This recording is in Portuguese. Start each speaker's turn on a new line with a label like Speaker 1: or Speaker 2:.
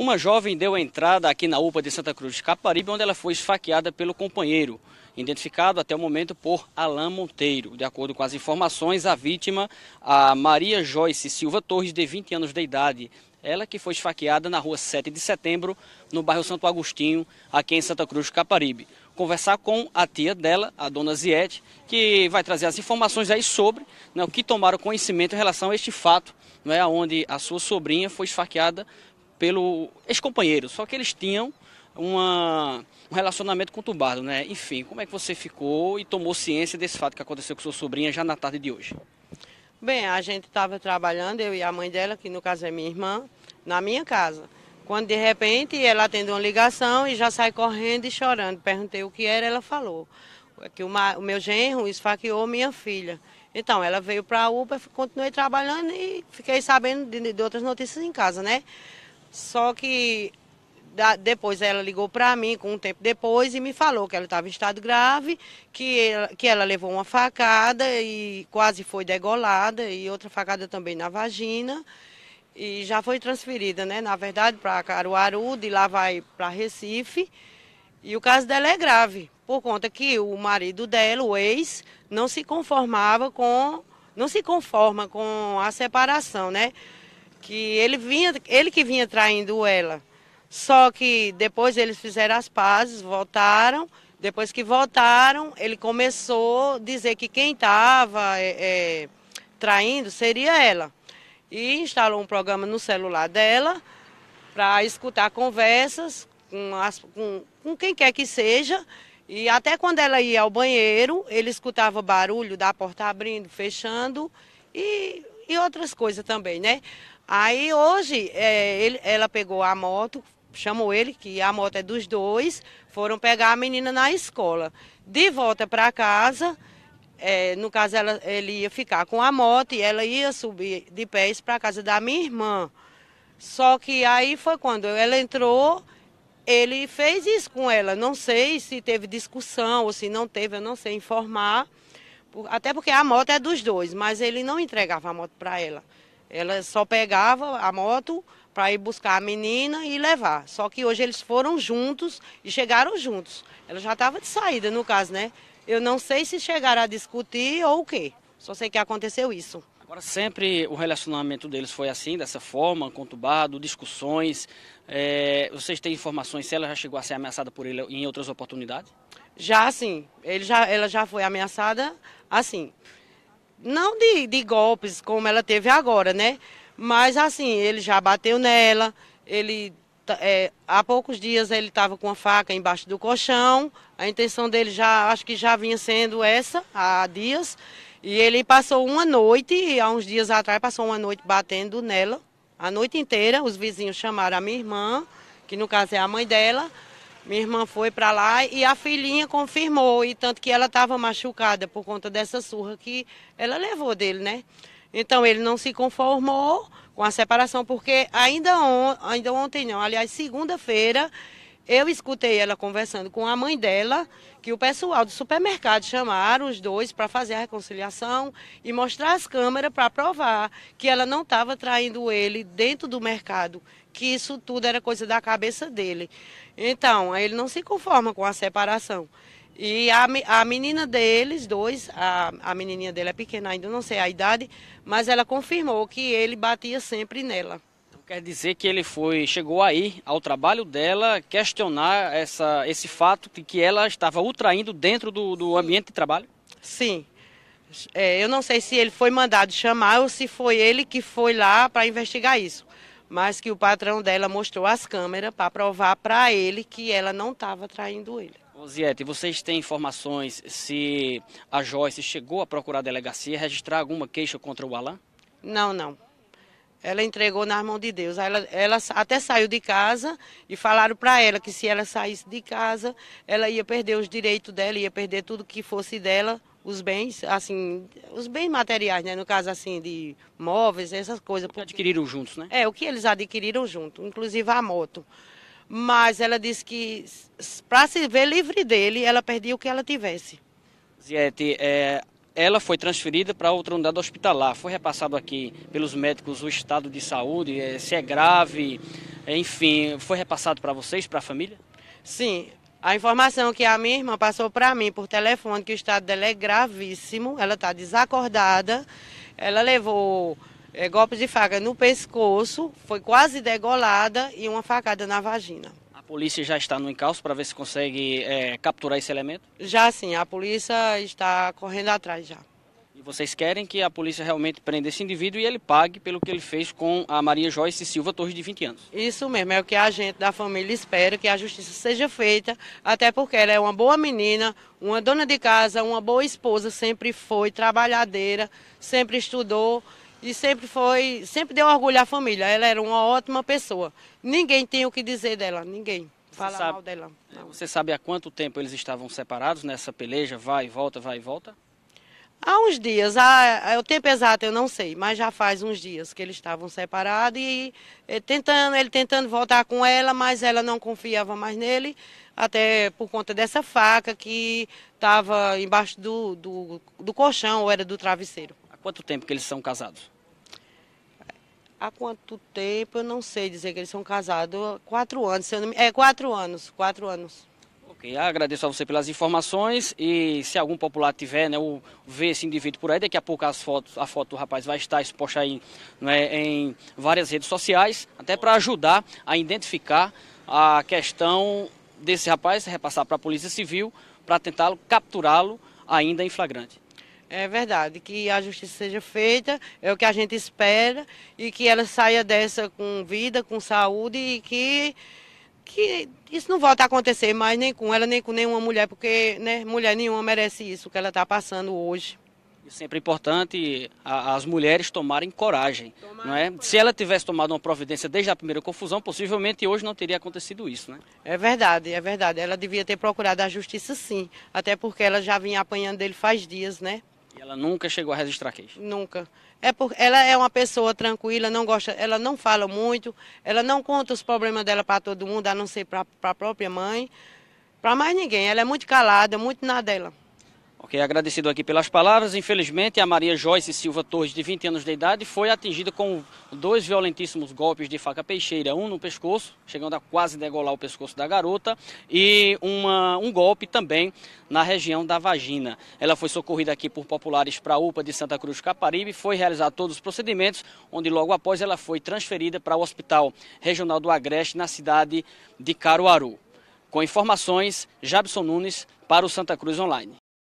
Speaker 1: Uma jovem deu entrada aqui na UPA de Santa Cruz de Caparibe, onde ela foi esfaqueada pelo companheiro, identificado até o momento por Alain Monteiro. De acordo com as informações, a vítima, a Maria Joyce Silva Torres, de 20 anos de idade, ela que foi esfaqueada na rua 7 de setembro, no bairro Santo Agostinho, aqui em Santa Cruz de Caparibe. Conversar com a tia dela, a dona Ziete, que vai trazer as informações aí sobre né, o que tomaram conhecimento em relação a este fato, né, onde a sua sobrinha foi esfaqueada pelo ex-companheiro, só que eles tinham uma, um relacionamento conturbado, né? Enfim, como é que você ficou e tomou ciência desse fato que aconteceu com sua sobrinha já na tarde de hoje?
Speaker 2: Bem, a gente estava trabalhando, eu e a mãe dela, que no caso é minha irmã, na minha casa. Quando de repente ela atendeu uma ligação e já sai correndo e chorando. Perguntei o que era, ela falou que o, o meu genro esfaqueou minha filha. Então, ela veio para a UPA, continuei trabalhando e fiquei sabendo de, de outras notícias em casa, né? Só que da, depois ela ligou para mim, com um tempo depois, e me falou que ela estava em estado grave, que ela, que ela levou uma facada e quase foi degolada, e outra facada também na vagina. E já foi transferida, né, na verdade, para Caruaru, de lá vai para Recife. E o caso dela é grave, por conta que o marido dela, o ex, não se conformava com. não se conforma com a separação, né? que ele vinha, ele que vinha traindo ela. Só que depois eles fizeram as pazes, voltaram. Depois que voltaram, ele começou a dizer que quem estava é, é, traindo seria ela. E instalou um programa no celular dela para escutar conversas com, as, com, com quem quer que seja. E até quando ela ia ao banheiro, ele escutava barulho da porta abrindo, fechando e e outras coisas também, né? Aí hoje é, ele, ela pegou a moto, chamou ele, que a moto é dos dois, foram pegar a menina na escola. De volta para casa, é, no caso ela, ele ia ficar com a moto e ela ia subir de pés para casa da minha irmã. Só que aí foi quando ela entrou, ele fez isso com ela. Não sei se teve discussão ou se não teve, eu não sei informar. Até porque a moto é dos dois, mas ele não entregava a moto para ela. Ela só pegava a moto para ir buscar a menina e levar. Só que hoje eles foram juntos e chegaram juntos. Ela já estava de saída, no caso, né? Eu não sei se chegaram a discutir ou o quê. Só sei que aconteceu isso.
Speaker 1: Agora, sempre o relacionamento deles foi assim, dessa forma, conturbado, discussões. É, vocês têm informações se ela já chegou a ser ameaçada por ele em outras oportunidades?
Speaker 2: Já, sim. Ele já, ela já foi ameaçada assim, não de, de golpes como ela teve agora, né? Mas assim, ele já bateu nela, ele é, há poucos dias ele estava com a faca embaixo do colchão. A intenção dele já, acho que já vinha sendo essa há dias. E ele passou uma noite, há uns dias atrás, passou uma noite batendo nela. A noite inteira, os vizinhos chamaram a minha irmã, que no caso é a mãe dela, minha irmã foi para lá e a filhinha confirmou, e tanto que ela estava machucada por conta dessa surra que ela levou dele, né? Então ele não se conformou com a separação, porque ainda, on, ainda ontem, não, aliás, segunda-feira, eu escutei ela conversando com a mãe dela, que o pessoal do supermercado chamaram os dois para fazer a reconciliação e mostrar as câmeras para provar que ela não estava traindo ele dentro do mercado, que isso tudo era coisa da cabeça dele. Então, ele não se conforma com a separação. E a, a menina deles, dois, a, a menininha dele é pequena ainda, não sei a idade, mas ela confirmou que ele batia sempre
Speaker 1: nela. Quer dizer que ele foi, chegou aí ao trabalho dela questionar essa, esse fato de que ela estava ultraindo dentro do, do ambiente de trabalho? Sim.
Speaker 2: É, eu não sei se ele foi mandado chamar ou se foi ele que foi lá para investigar isso. Mas que o patrão dela mostrou as câmeras para provar para ele que ela não estava traindo ele.
Speaker 1: Ziete, vocês têm informações se a Joyce chegou a procurar a delegacia registrar alguma queixa contra o Alain? Não, não. Ela entregou
Speaker 2: nas mãos de Deus. Ela, ela até saiu de casa e falaram para ela que se ela saísse de casa, ela ia perder os direitos dela, ia perder tudo que fosse dela, os bens, assim, os bens materiais, né? No caso, assim, de móveis, essas coisas. Porque... Adquiriram juntos, né? É, o que eles adquiriram junto, inclusive a moto. Mas ela disse que para se ver livre dele, ela perdia o que ela tivesse.
Speaker 1: Ziete, é, ela foi transferida para outra unidade hospitalar. Foi repassado aqui pelos médicos o estado de saúde, eh, se é grave, eh, enfim, foi repassado para vocês, para a família? Sim,
Speaker 2: a informação que a minha irmã passou para mim por telefone, que o estado dela é gravíssimo, ela está desacordada, ela levou é, eh, golpe de faca no pescoço, foi quase degolada e uma facada na vagina
Speaker 1: polícia já está no encalço para ver se consegue é, capturar esse elemento?
Speaker 2: Já sim, a polícia está correndo atrás já.
Speaker 1: E vocês querem que a polícia realmente prenda esse indivíduo e ele pague pelo que ele fez com a Maria Joyce Silva Torres, de 20 anos.
Speaker 2: Isso mesmo, é o que a gente da família espera, que a justiça seja feita, até porque ela é uma boa menina, uma dona de casa, uma boa esposa, sempre foi trabalhadeira, sempre estudou e sempre foi, sempre deu orgulho à família. Ela era uma ótima pessoa. Ninguém tem o que dizer dela, ninguém fala sabe, mal dela. Não.
Speaker 1: Você sabe há quanto tempo eles estavam separados nessa peleja, vai e volta, vai e volta?
Speaker 2: Há uns dias, há, é, o tempo exato eu não sei, mas já faz uns dias que eles estavam separados e, e é, tentando, ele tentando voltar com ela, mas ela não confiava mais nele, até por conta dessa faca que estava embaixo do, do, do colchão
Speaker 1: ou era do travesseiro quanto tempo que eles são casados?
Speaker 2: Há quanto tempo eu não sei dizer que eles são casados. Quatro anos, me... É, quatro anos, quatro anos.
Speaker 1: Ok, agradeço a você pelas informações e se algum popular tiver, né, ou ver esse indivíduo por aí, daqui a pouco as fotos, a foto do rapaz vai estar exposta aí né, em várias redes sociais, até para ajudar a identificar a questão desse rapaz, repassar para a Polícia Civil para tentá-lo capturá-lo ainda em flagrante.
Speaker 2: É verdade, que a justiça seja feita, é o que a gente espera, e que ela saia dessa com vida, com saúde, e que, que isso não volta a acontecer mais nem com ela, nem com nenhuma mulher, porque né, mulher nenhuma merece isso que ela está passando hoje.
Speaker 1: E sempre é importante as mulheres tomarem coragem, não é? Coragem. Se ela tivesse tomado uma providência desde a primeira confusão, possivelmente hoje não teria acontecido isso, né?
Speaker 2: É verdade, é verdade. Ela devia ter procurado a justiça sim, até porque ela já vinha apanhando dele faz dias, né?
Speaker 1: Ela nunca chegou a registrar queixa?
Speaker 2: Nunca. É por, ela é uma pessoa tranquila, não gosta, ela não fala muito, ela não conta os problemas dela para todo mundo, a não ser para a própria mãe, para mais ninguém. Ela é muito calada, muito na dela.
Speaker 1: Ok, agradecido aqui pelas palavras. Infelizmente, a Maria Joyce Silva Torres, de 20 anos de idade, foi atingida com dois violentíssimos golpes de faca peixeira, um no pescoço, chegando a quase degolar o pescoço da garota, e uma, um golpe também na região da vagina. Ela foi socorrida aqui por populares para a UPA de Santa Cruz Caparibe, foi realizar todos os procedimentos, onde logo após ela foi transferida para o Hospital Regional do Agreste, na cidade de Caruaru. Com informações, Jabson Nunes para o Santa Cruz Online.